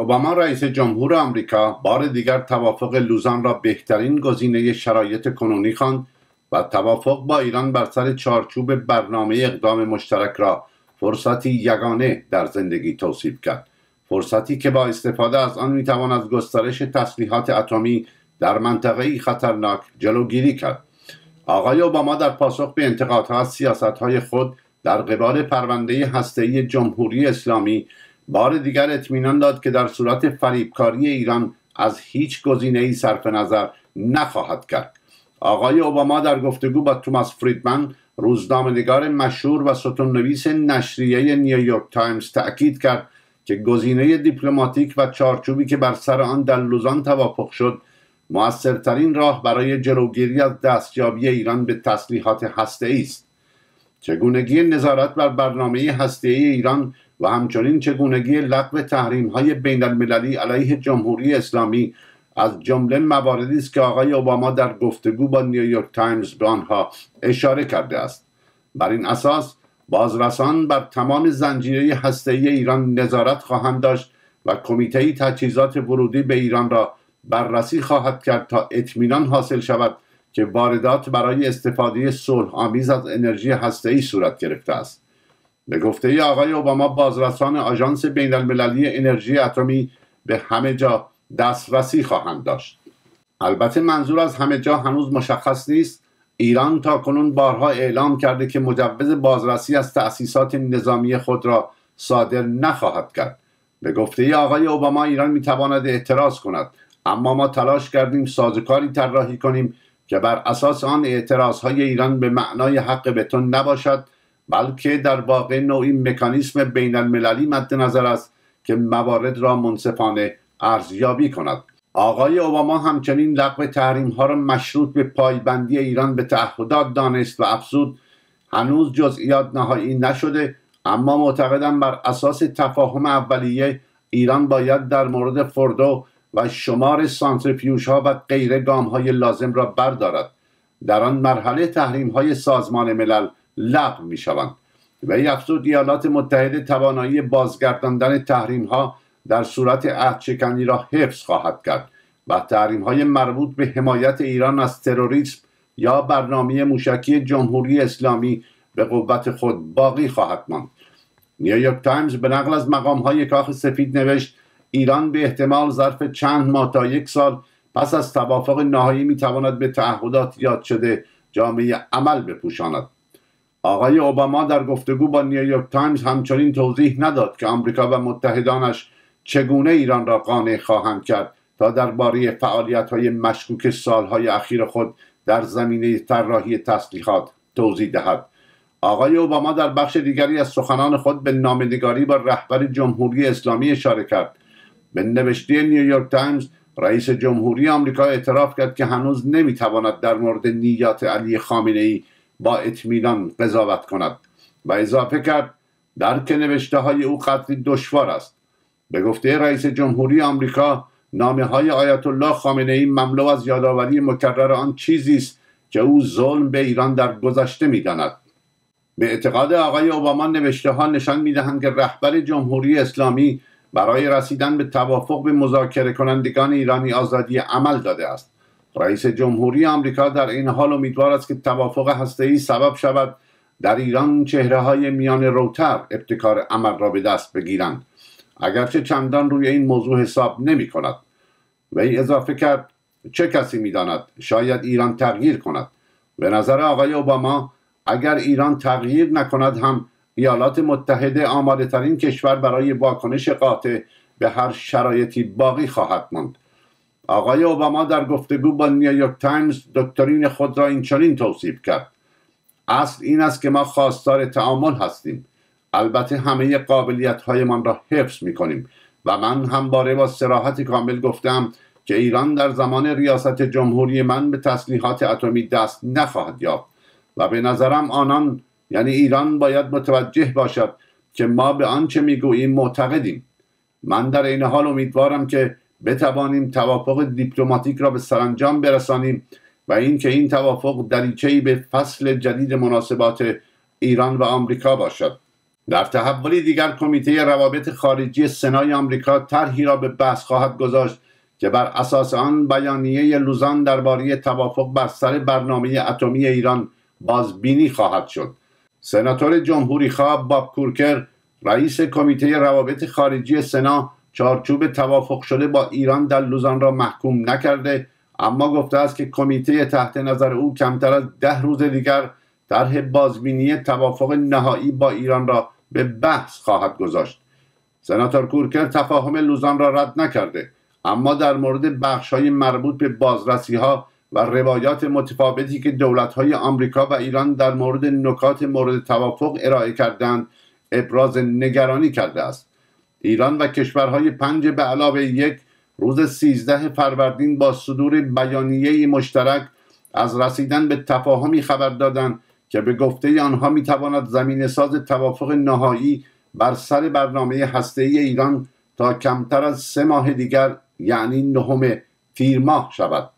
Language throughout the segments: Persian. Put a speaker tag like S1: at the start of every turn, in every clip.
S1: اوباما رئیس جمهور آمریکا بار دیگر توافق لوزان را بهترین گزینه شرایط کنونی خواند و توافق با ایران بر سر چارچوب برنامه اقدام مشترک را فرصتی یگانه در زندگی توصیف کرد فرصتی که با استفاده از آن میتوان از گسترش تسلیحات اتمی در منطقه خطرناک جلوگیری کرد آقای اوباما در پاسخ به انتقادها از سیاستهای خود در قبال پرونده هسته‌ای جمهوری اسلامی بار دیگر اطمینان داد که در صورت فریبکاری ایران از هیچ گزینه ای صرف نظر نخواهد کرد آقای اوباما در گفتگو با توماس فریدمن روزنامهنگار مشهور و نویس نشریه نیویورک تایمز تأکید کرد که گزینه دیپلماتیک و چارچوبی که بر سر آن در لوزان توافق شد موثرترین راه برای جلوگیری از دستیابی ایران به تسلیحات ای است چگونگی نظارت بر برنامه ای ایران و همچنین چگونگی لغو بین المللی علیه جمهوری اسلامی از جمله مواردی است که آقای اوباما در گفتگو با نیویورک تایمز به آنها اشاره کرده است بر این اساس بازرسان بر تمام زنجیره هسته‌ای ایران نظارت خواهند داشت و کمیته تجهیزات ورودی به ایران را بررسی خواهد کرد تا اطمینان حاصل شود که واردات برای استفاده صلح آمیز از انرژی ای صورت گرفته است به گفته ای آقای اوباما بازرسان آژانس بین المللی انرژی اتمی به همه جا دسترسی خواهند داشت البته منظور از همه جا هنوز مشخص نیست ایران تا کنون بارها اعلام کرده که مجوز بازرسی از تأسیسات نظامی خود را صادر نخواهد کرد به گفته ای آقای اوباما ایران میتواند اعتراض کند اما ما تلاش کردیم سازکاری طراحی کنیم که بر اساس آن اعتراض های ایران به معنای حق بتون نباشد بلکه در واقع نوعی مکانیسم بین المللی مد نظر است که موارد را منصفانه ارزیابی کند آقای اوباما همچنین لغو تحریم ها را مشروط به پایبندی ایران به تعهدات دانست و افزود هنوز جزئیات نهایی نشده اما معتقدم بر اساس تفاهم اولیه ایران باید در مورد فردو و شمار سانتریفیوژ ها و غیره گام های لازم را بردارد در آن مرحله تحریم های سازمان ملل لغو می شوند ولی افزود ایالات متحده توانایی بازگرداندن تحریم ها در صورت عهدشکنی را حفظ خواهد کرد و تحریم های مربوط به حمایت ایران از تروریسم یا برنامه موشکی جمهوری اسلامی به قوت خود باقی خواهد ماند نیویورک تایمز به نقل از مقام های کاخ سفید نوشت ایران به احتمال ظرف چند ماه تا یک سال پس از توافق نهایی میتواند به تعهدات یاد شده جامعه عمل بپوشاند آقای اوباما در گفتگو با نیویورک تایمز همچنین توضیح نداد که آمریکا و متحدانش چگونه ایران را قانع خواهند کرد تا درباره فعالیت‌های مشکوک سالهای اخیر خود در زمینه طراحی تسلیحات توضیح دهد آقای اوباما در بخش دیگری از سخنان خود به نامنگاری با رهبر جمهوری اسلامی اشاره کرد به نوشته نیویورک تایمز رئیس جمهوری آمریکا اعتراف کرد که هنوز نمیتواند در مورد نیات علی خامنه با اطمینان قضاوت کند و اضافه کرد درک نوشته های او قدری دشوار است به گفته رئیس جمهوری آمریکا نامه های آیت الله خامنه ای مملو از یادآوری مکرر آن چیزی است که او ظلم به ایران در گذشته میداند به اعتقاد آقای اوباما نوشته ها نشان میدهند که رهبر جمهوری اسلامی برای رسیدن به توافق به مذاکره کنندگان ایرانی آزادی عمل داده است رئیس جمهوری آمریکا در این حال امیدوار است که توافق ای سبب شود در ایران چهره های میان روتر ابتکار عمل را به دست بگیرند اگرچه چندان روی این موضوع حساب نمی کند وی اضافه کرد چه کسی میداند شاید ایران تغییر کند به نظر آقای اوباما اگر ایران تغییر نکند هم ایالات متحده آماده ترین کشور برای واکنش قاطع به هر شرایطی باقی خواهد ماند آقای اوباما در گفتگو با نیویورک تایمز دکترین خود را این چنین توصیف کرد اصل این است که ما خواستار تعامل هستیم البته همه قابلیت هایمان را حفظ می کنیم و من همواره با سراحت کامل گفتم که ایران در زمان ریاست جمهوری من به تسلیحات اتمی دست نخواهد یافت و به نظرم آنان یعنی ایران باید متوجه باشد که ما به آنچه میگوییم معتقدیم من در این حال امیدوارم که بتوانیم توافق دیپلماتیک را به سرانجام برسانیم و اینکه این توافق دریچهای به فصل جدید مناسبات ایران و آمریکا باشد در تحولی دیگر کمیته روابط خارجی سنای آمریکا طرحی را به بحث خواهد گذاشت که بر اساس آن بیانیه لوزان درباره توافق بر سر برنامه اتمی ایران بازبینی خواهد شد سناتور جمهوری خواب باب کورکر رئیس کمیته روابط خارجی سنا چارچوب توافق شده با ایران در لوزان را محکوم نکرده اما گفته است که کمیته تحت نظر او کمتر از ده روز دیگر طرح بازبینی توافق نهایی با ایران را به بحث خواهد گذاشت سناتور کورکر تفاهم لوزان را رد نکرده اما در مورد بخش های مربوط به بازرسی ها و روایات متفاوتی که دولت های آمریکا و ایران در مورد نکات مورد توافق ارائه کردند ابراز نگرانی کرده است ایران و کشورهای پنج به علاوه یک روز سیزده فروردین با صدور بیانیه مشترک از رسیدن به تفاهمی خبر دادند که به گفته آنها میتواند زمین ساز توافق نهایی بر سر برنامه هسته ای ایران تا کمتر از سه ماه دیگر یعنی نهم تیر ماه شود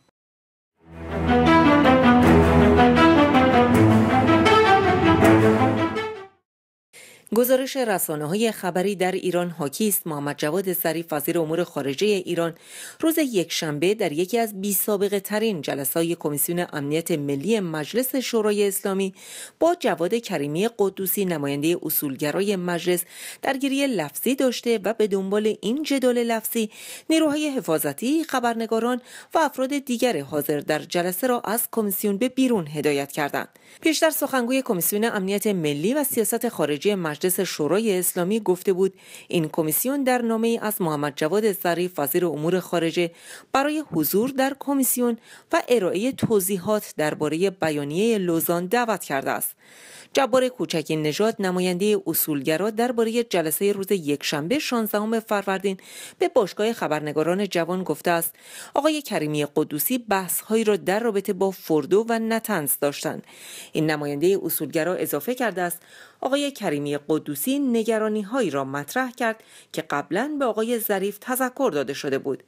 S2: گزارش رسانه های خبری در ایران حاکی است محمد جواد ظریف وزیر امور خارجه ایران روز یکشنبه در یکی از بی سابقه ترین جلسه های کمیسیون امنیت ملی مجلس شورای اسلامی با جواد کریمی قدوسی نماینده اصولگرای مجلس درگیری لفظی داشته و به دنبال این جدال لفظی نیروهای حفاظتی خبرنگاران و افراد دیگر حاضر در جلسه را از کمیسیون به بیرون هدایت کردند پیشتر سخنگوی کمیسیون امنیت ملی و سیاست خارجی مجلس مجلس شورای اسلامی گفته بود این کمیسیون در نامه از محمد جواد ظریف وزیر امور خارجه برای حضور در کمیسیون و ارائه توضیحات درباره بیانیه لوزان دعوت کرده است جبار کوچکی نژاد نماینده اصولگرا درباره جلسه روز یکشنبه 16 فروردین به باشگاه خبرنگاران جوان گفته است آقای کریمی قدوسی بحثهایی را در رابطه با فردو و نتنز داشتند این نماینده اصولگرا اضافه کرده است آقای کریمی قدوسی نگرانی هایی را مطرح کرد که قبلا به آقای ظریف تذکر داده شده بود.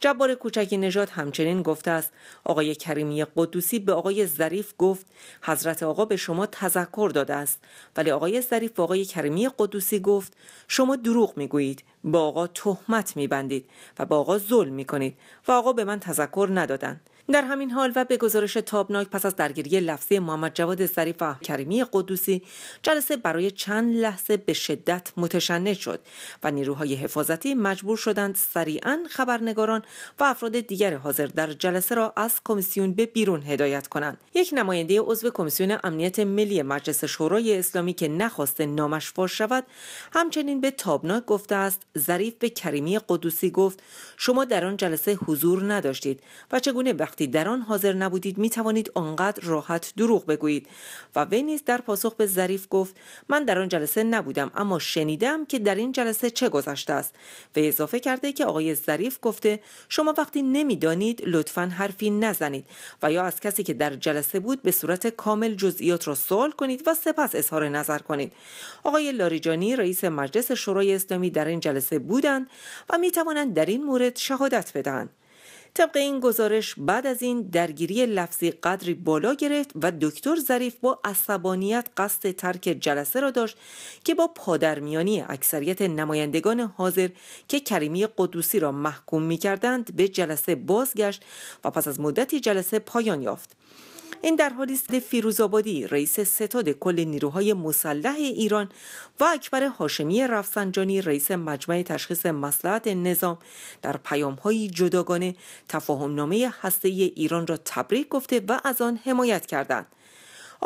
S2: جبار کوچکی نژاد همچنین گفته است آقای کریمی قدوسی به آقای ظریف گفت حضرت آقا به شما تذکر داده است ولی آقای ظریف به آقای کریمی قدوسی گفت شما دروغ میگویید به آقا تهمت میبندید و به آقا ظلم میکنید و آقا به من تذکر ندادند در همین حال و به گزارش تابناک پس از درگیری لفظی محمد جواد ظریف و کریمی قدوسی جلسه برای چند لحظه به شدت متشنج شد و نیروهای حفاظتی مجبور شدند سریعا خبرنگاران و افراد دیگر حاضر در جلسه را از کمیسیون به بیرون هدایت کنند یک نماینده عضو کمیسیون امنیت ملی مجلس شورای اسلامی که نخواست نامش فاش شود همچنین به تابناک گفته است ظریف به کریمی قدوسی گفت شما در آن جلسه حضور نداشتید و چگونه وقتی در آن حاضر نبودید می توانید آنقدر راحت دروغ بگویید و وی در پاسخ به ظریف گفت من در آن جلسه نبودم اما شنیدم که در این جلسه چه گذشته است و اضافه کرده که آقای ظریف گفته شما وقتی نمیدانید لطفا حرفی نزنید و یا از کسی که در جلسه بود به صورت کامل جزئیات را سوال کنید و سپس اظهار نظر کنید آقای لاریجانی رئیس مجلس شورای اسلامی در این جلسه بودند و می توانند در این مورد شهادت بدهند طبق این گزارش بعد از این درگیری لفظی قدری بالا گرفت و دکتر ظریف با عصبانیت قصد ترک جلسه را داشت که با پادرمیانی اکثریت نمایندگان حاضر که کریمی قدوسی را محکوم می کردند به جلسه بازگشت و پس از مدتی جلسه پایان یافت. این در حالی است فیروزآبادی رئیس ستاد کل نیروهای مسلح ایران و اکبر هاشمی رفسنجانی رئیس مجمع تشخیص مسلحت نظام در پیامهایی جداگانه تفاهمنامه هسته ایران را تبریک گفته و از آن حمایت کردند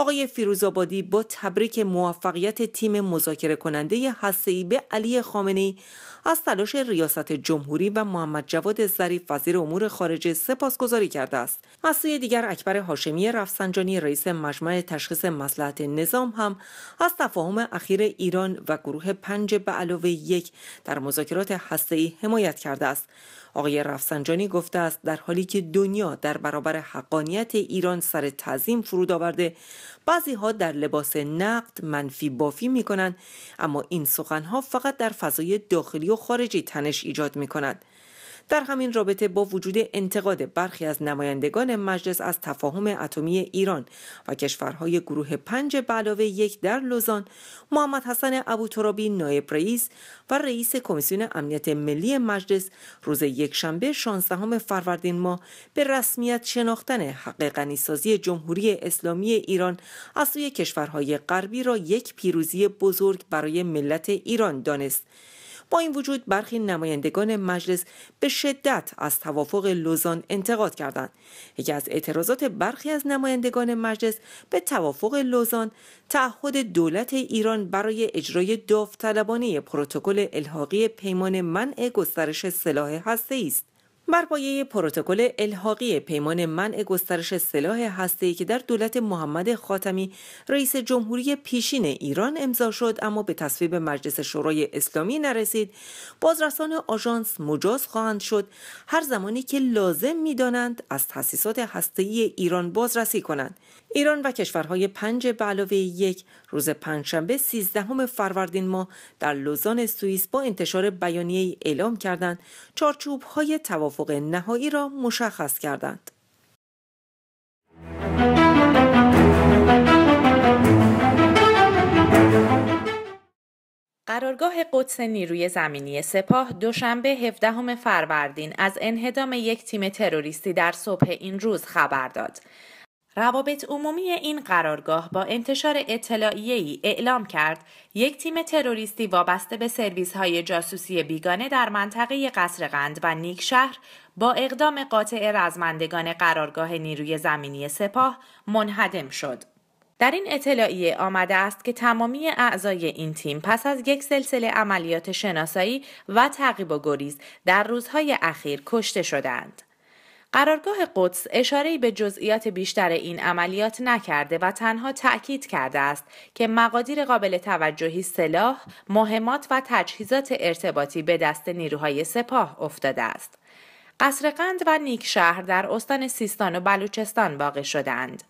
S2: آقای فیروزآبادی با تبریک موفقیت تیم مذاکره کننده ای به علی خامنه‌ای از تلاش ریاست جمهوری و محمد جواد ظریف وزیر امور خارجه سپاسگزاری کرده است. از سوی دیگر اکبر هاشمی رفسنجانی رئیس مجمع تشخیص مسلحت نظام هم از تفاهم اخیر ایران و گروه پنج به علاوه یک در مذاکرات ای حمایت کرده است. آقای رفسنجانی گفته است در حالی که دنیا در برابر حقانیت ایران سر تعظیم فرود آورده بعضی ها در لباس نقد منفی بافی می کنند اما این سخن ها فقط در فضای داخلی و خارجی تنش ایجاد می کند در همین رابطه با وجود انتقاد برخی از نمایندگان مجلس از تفاهم اتمی ایران و کشورهای گروه پنج به علاوه یک در لوزان محمد حسن ابوترابی نایب رئیس و رئیس کمیسیون امنیت ملی مجلس روز یکشنبه 16 فروردین ماه به رسمیت شناختن حق غنیسازی جمهوری اسلامی ایران از سوی کشورهای غربی را یک پیروزی بزرگ برای ملت ایران دانست با این وجود برخی نمایندگان مجلس به شدت از توافق لوزان انتقاد کردند یکی از اعتراضات برخی از نمایندگان مجلس به توافق لوزان تعهد دولت ایران برای اجرای داوطلبانه پروتکل الحاقی پیمان منع گسترش سلاح هسته‌ای است بر پایه پروتکل الحاقی پیمان منع گسترش سلاح هسته‌ای که در دولت محمد خاتمی رئیس جمهوری پیشین ایران امضا شد اما به تصویب مجلس شورای اسلامی نرسید بازرسان آژانس مجاز خواهند شد هر زمانی که لازم میدانند از تأسیسات هسته‌ای ایران بازرسی کنند ایران و کشورهای پنج به علاوه یک روز پنجشنبه 13 فروردین ماه در لوزان سوئیس با انتشار بیانیه اعلام کردند چارچوب های توافق نهایی را مشخص کردند.
S3: قرارگاه قدس نیروی زمینی سپاه دوشنبه 17 فروردین از انهدام یک تیم تروریستی در صبح این روز خبر داد. روابط عمومی این قرارگاه با انتشار اطلاعیه‌ای اعلام کرد یک تیم تروریستی وابسته به سرویس جاسوسی بیگانه در منطقه قصر قند و نیک شهر با اقدام قاطع رزمندگان قرارگاه نیروی زمینی سپاه منهدم شد. در این اطلاعیه آمده است که تمامی اعضای این تیم پس از یک سلسله عملیات شناسایی و تعقیب و گریز در روزهای اخیر کشته شدند. قرارگاه قدس اشاره به جزئیات بیشتر این عملیات نکرده و تنها تأکید کرده است که مقادیر قابل توجهی سلاح، مهمات و تجهیزات ارتباطی به دست نیروهای سپاه افتاده است. قصر و نیک شهر در استان سیستان و بلوچستان واقع شدند.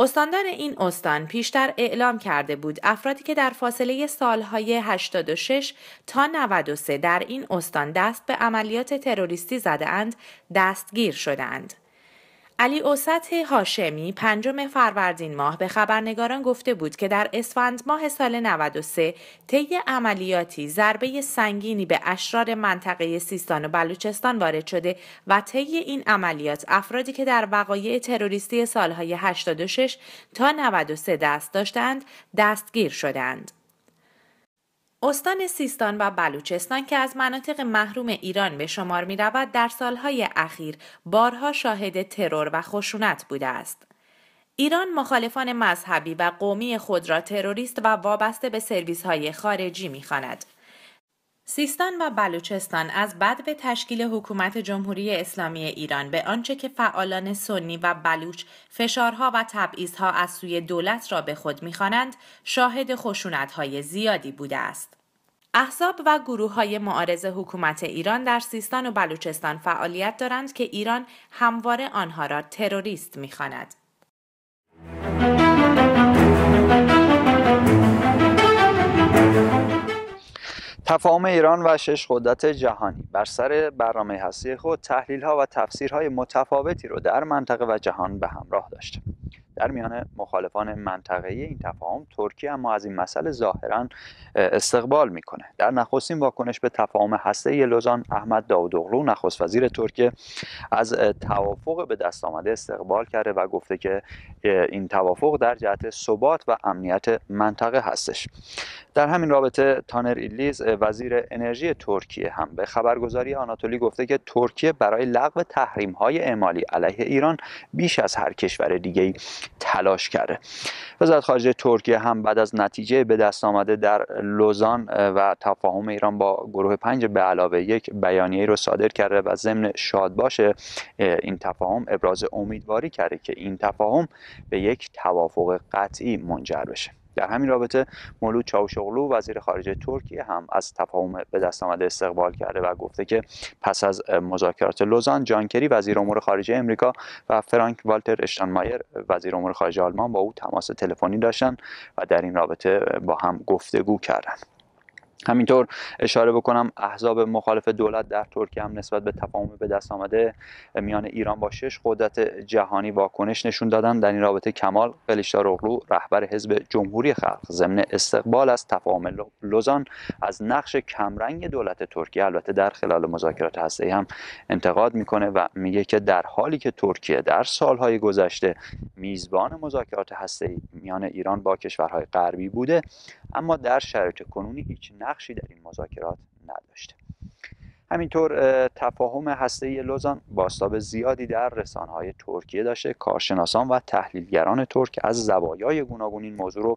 S3: استاندار این استان پیشتر اعلام کرده بود افرادی که در فاصله سالهای 86 تا 93 در این استان دست به عملیات تروریستی زده اند دستگیر شدند. علی اوسط هاشمی پنجم فروردین ماه به خبرنگاران گفته بود که در اسفند ماه سال 93 طی عملیاتی ضربه سنگینی به اشرار منطقه سیستان و بلوچستان وارد شده و طی این عملیات افرادی که در وقایع تروریستی سالهای 86 تا 93 دست داشتند دستگیر شدند. استان سیستان و بلوچستان که از مناطق محروم ایران به شمار می رود در سالهای اخیر بارها شاهد ترور و خشونت بوده است. ایران مخالفان مذهبی و قومی خود را تروریست و وابسته به سرویس های خارجی می خاند. سیستان و بلوچستان از بعد به تشکیل حکومت جمهوری اسلامی ایران به آنچه که فعالان سنی و بلوچ فشارها و تبعیضها از سوی دولت را به خود میخوانند شاهد خشونتهای زیادی بوده است احزاب و گروه های معارض حکومت ایران در سیستان و بلوچستان فعالیت دارند که ایران همواره آنها را تروریست میخواند
S4: تفاهم ایران و شش قدرت جهانی بر سر برنامه هستی خود تحلیل و تفسیرهای متفاوتی رو در منطقه و جهان به همراه داشت. در میان مخالفان منطقه‌ای این تفاهم ترکیه اما از این مسئله ظاهرا استقبال میکنه در نخستین واکنش به تفاهم هسته لوزان احمد داودوغلو نخست وزیر ترکیه از توافق به دست آمده استقبال کرده و گفته که این توافق در جهت ثبات و امنیت منطقه هستش در همین رابطه تانر ایلیز وزیر انرژی ترکیه هم به خبرگزاری آناتولی گفته که ترکیه برای لغو تحریم های اعمالی علیه ایران بیش از هر کشور دیگری تلاش کرده وزارت خارجه ترکیه هم بعد از نتیجه به دست آمده در لوزان و تفاهم ایران با گروه پنج به علاوه یک بیانیه رو صادر کرده و ضمن شاد باشه این تفاهم ابراز امیدواری کرده که این تفاهم به یک توافق قطعی منجر بشه در همین رابطه مولود چاوشغلو وزیر خارجه ترکیه هم از تفاهم به دست آمده استقبال کرده و گفته که پس از مذاکرات لوزان جان کری وزیر امور خارجه امریکا و فرانک والتر اشتانمایر وزیر امور خارجه آلمان با او تماس تلفنی داشتن و در این رابطه با هم گفتگو کردند همینطور اشاره بکنم احزاب مخالف دولت در ترکیه هم نسبت به تفاهم به دست آمده میان ایران با شش قدرت جهانی واکنش نشون دادن در این رابطه کمال اغلو رهبر حزب جمهوری خلق ضمن استقبال از تفاهم لوزان از نقش کمرنگ دولت ترکیه البته در خلال مذاکرات هسته‌ای هم انتقاد میکنه و میگه که در حالی که ترکیه در سالهای گذشته میزبان مذاکرات هسته میان ایران با کشورهای غربی بوده اما در شرایط کنونی هیچ نقشی در این مذاکرات نداشته همینطور تفاهم هسته لوزان باستاب زیادی در رسانه‌های ترکیه داشته کارشناسان و تحلیلگران ترک از زوایای گوناگون این موضوع رو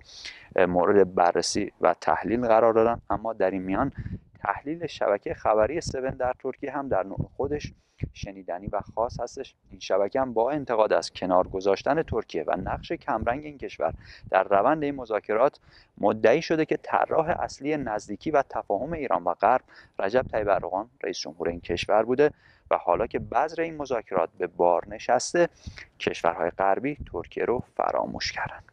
S4: مورد بررسی و تحلیل قرار دادن اما در این میان تحلیل شبکه خبری سون در ترکیه هم در نوع خودش شنیدنی و خاص هستش این شبکه هم با انتقاد از کنار گذاشتن ترکیه و نقش کمرنگ این کشور در روند این مذاکرات مدعی شده که طراح اصلی نزدیکی و تفاهم ایران و غرب رجب طیب اردوغان رئیس جمهور این کشور بوده و حالا که بذر این مذاکرات به بار نشسته کشورهای غربی ترکیه رو فراموش کردند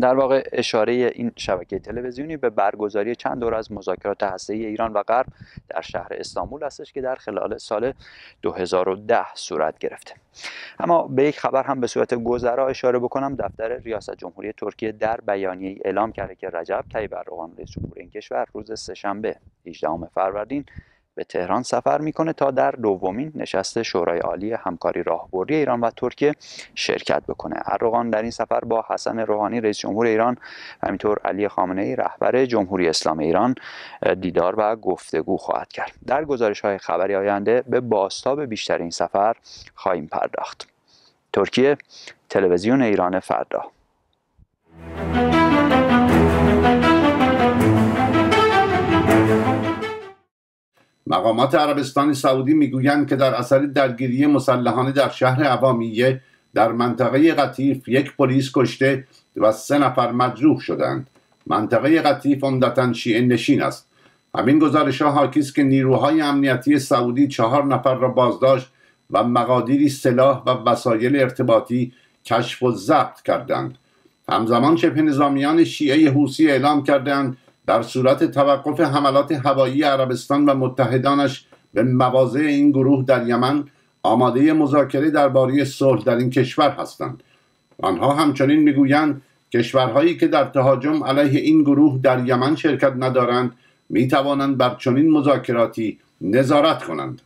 S4: در واقع اشاره این شبکه تلویزیونی به برگزاری چند دور از مذاکرات هسته‌ای ایران و غرب در شهر استانبول هستش که در خلال سال 2010 صورت گرفته اما به یک خبر هم به صورت گذرا اشاره بکنم دفتر ریاست جمهوری ترکیه در بیانیه اعلام کرده که رجب طیب اردوغان رئیس جمهور این کشور روز سهشنبه 18 فروردین به تهران سفر میکنه تا در دومین نشست شورای عالی همکاری راهبردی ایران و ترکیه شرکت بکنه اردوغان در این سفر با حسن روحانی رئیس جمهور ایران و همینطور علی خامنه ای رهبر جمهوری اسلامی ایران دیدار و گفتگو خواهد کرد در گزارش های خبری آینده به باستاب بیشتر این سفر خواهیم پرداخت ترکیه تلویزیون ایران فردا
S1: مقامات عربستان سعودی میگویند که در اثر درگیری مسلحانه در شهر عوامیه در منطقه قطیف یک پلیس کشته و سه نفر مجروح شدند منطقه قطیف عمدتا شیعه نشین است همین گزارش ها حاکی است که نیروهای امنیتی سعودی چهار نفر را بازداشت و مقادیری سلاح و وسایل ارتباطی کشف و ضبط کردند همزمان شبه نظامیان شیعه حوسی اعلام کردند در صورت توقف حملات هوایی عربستان و متحدانش به مواضع این گروه در یمن آماده مذاکره درباره صلح در این کشور هستند آنها همچنین میگویند کشورهایی که در تهاجم علیه این گروه در یمن شرکت ندارند می توانند بر چنین مذاکراتی نظارت کنند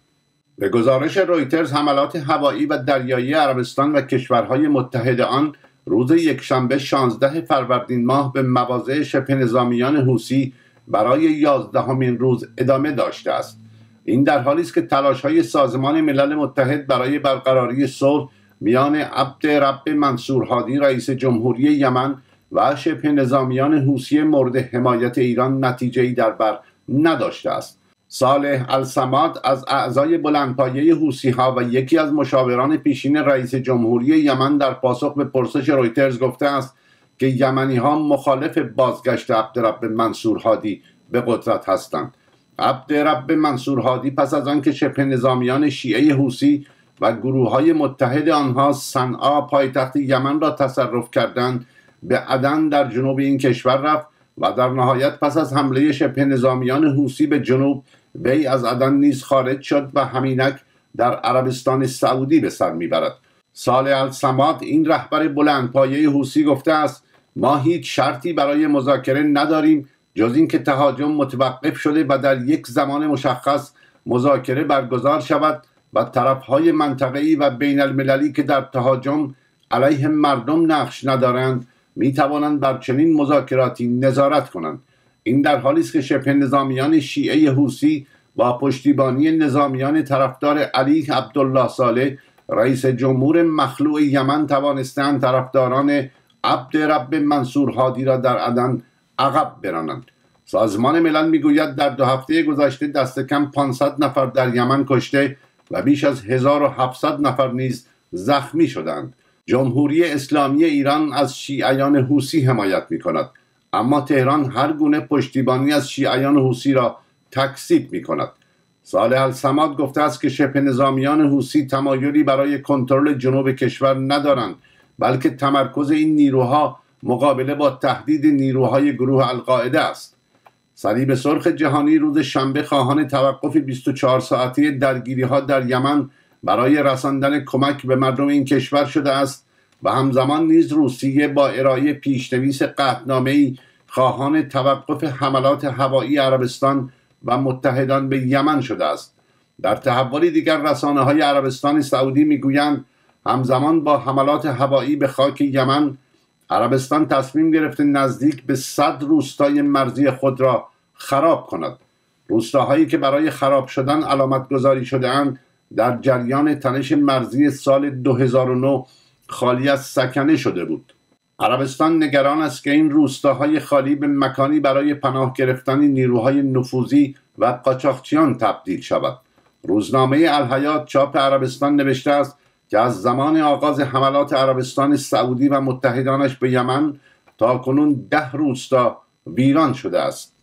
S1: به گزارش رویترز حملات هوایی و دریایی عربستان و کشورهای متحد آن روز یکشنبه 16 فروردین ماه به مواضع شبه نظامیان حوسی برای یازدهمین روز ادامه داشته است این در حالی است که تلاش های سازمان ملل متحد برای برقراری صلح میان عبد رب منصور هادی رئیس جمهوری یمن و شبه نظامیان حوسی مورد حمایت ایران نتیجه در بر نداشته است صالح السماد از اعضای بلندپایه حوسی ها و یکی از مشاوران پیشین رئیس جمهوری یمن در پاسخ به پرسش رویترز گفته است که یمنی ها مخالف بازگشت عبدالرب منصور هادی به قدرت هستند عبدالرب منصور هادی پس از آنکه شبه نظامیان شیعه حوسی و گروه های متحد آنها صنعا پایتخت یمن را تصرف کردند به عدن در جنوب این کشور رفت و در نهایت پس از حمله شبه نظامیان حوسی به جنوب وی از عدن نیز خارج شد و همینک در عربستان سعودی به سر میبرد سال السماد این رهبر بلندپایه حوسی گفته است ما هیچ شرطی برای مذاکره نداریم جز اینکه تهاجم متوقف شده و در یک زمان مشخص مذاکره برگزار شود و طرفهای منطقه‌ای و بین المللی که در تهاجم علیه مردم نقش ندارند می توانند بر چنین مذاکراتی نظارت کنند این در حالی است که شبه نظامیان شیعه حوسی با پشتیبانی نظامیان طرفدار علی عبدالله صالح رئیس جمهور مخلوع یمن توانستند طرفداران عبد رب منصور هادی را در عدن عقب برانند سازمان ملل میگوید در دو هفته گذشته دست کم 500 نفر در یمن کشته و بیش از 1700 نفر نیز زخمی شدند جمهوری اسلامی ایران از شیعیان حوسی حمایت میکند اما تهران هر گونه پشتیبانی از شیعیان حوسی را تکسیب می کند صالح السماد گفته است که شبه نظامیان حوسی تمایلی برای کنترل جنوب کشور ندارند بلکه تمرکز این نیروها مقابله با تهدید نیروهای گروه القاعده است صلیب سرخ جهانی روز شنبه خواهان توقف 24 ساعته درگیری ها در یمن برای رساندن کمک به مردم این کشور شده است و همزمان نیز روسیه با ارائه پیشنویس ای خواهان توقف حملات هوایی عربستان و متحدان به یمن شده است در تحولی دیگر رسانه های عربستان سعودی میگویند همزمان با حملات هوایی به خاک یمن عربستان تصمیم گرفته نزدیک به صد روستای مرزی خود را خراب کند روستاهایی که برای خراب شدن علامت گذاری شده اند در جریان تنش مرزی سال 2009 خالی از سکنه شده بود عربستان نگران است که این روستاهای خالی به مکانی برای پناه گرفتن نیروهای نفوذی و قاچاقچیان تبدیل شود روزنامه الحیات چاپ عربستان نوشته است که از زمان آغاز حملات عربستان سعودی و متحدانش به یمن تا کنون ده روستا ویران شده است